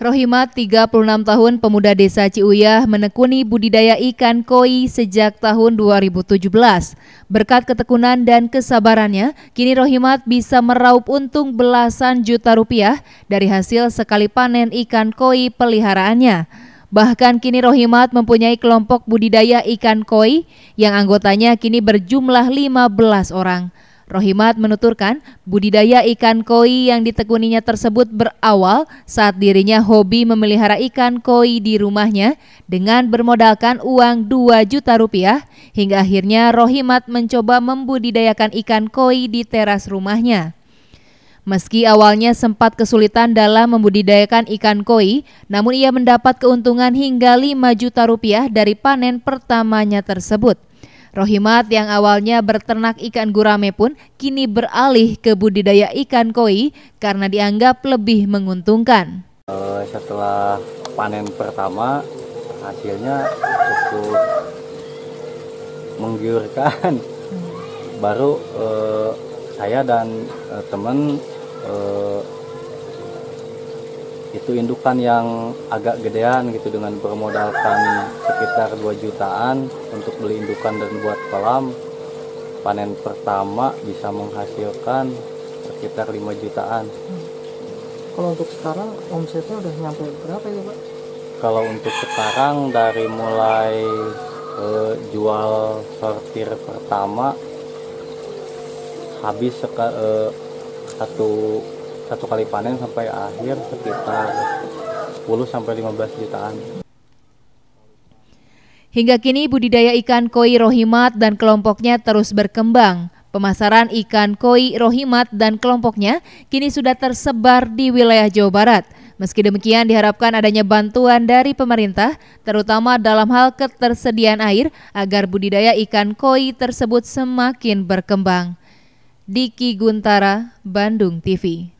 Rohimat, 36 tahun pemuda desa Ciuyah, menekuni budidaya ikan koi sejak tahun 2017. Berkat ketekunan dan kesabarannya, kini Rohimat bisa meraup untung belasan juta rupiah dari hasil sekali panen ikan koi peliharaannya. Bahkan kini Rohimat mempunyai kelompok budidaya ikan koi yang anggotanya kini berjumlah 15 orang. Rohimat menuturkan, budidaya ikan koi yang ditekuninya tersebut berawal saat dirinya hobi memelihara ikan koi di rumahnya dengan bermodalkan uang 2 juta rupiah hingga akhirnya Rohimat mencoba membudidayakan ikan koi di teras rumahnya. Meski awalnya sempat kesulitan dalam membudidayakan ikan koi, namun ia mendapat keuntungan hingga 5 juta rupiah dari panen pertamanya tersebut. Rohimat yang awalnya berternak ikan gurame pun kini beralih ke budidaya ikan koi karena dianggap lebih menguntungkan. Eh, setelah panen pertama hasilnya cukup menggiurkan. Hmm. Baru eh, saya dan eh, teman eh, itu indukan yang agak gedean gitu dengan bermodalkan sekitar 2 jutaan untuk beli indukan dan buat kolam panen pertama bisa menghasilkan sekitar 5 jutaan kalau untuk sekarang omsetnya udah nyampe berapa ya Pak? kalau untuk sekarang dari mulai eh, jual sortir pertama habis seka, eh, satu satu kali panen sampai akhir sekitar 10 sampai 15 jutaan. Hingga kini budidaya ikan koi rohimat dan kelompoknya terus berkembang. Pemasaran ikan koi rohimat dan kelompoknya kini sudah tersebar di wilayah Jawa Barat. Meski demikian diharapkan adanya bantuan dari pemerintah terutama dalam hal ketersediaan air agar budidaya ikan koi tersebut semakin berkembang. Diki Guntara, Bandung TV.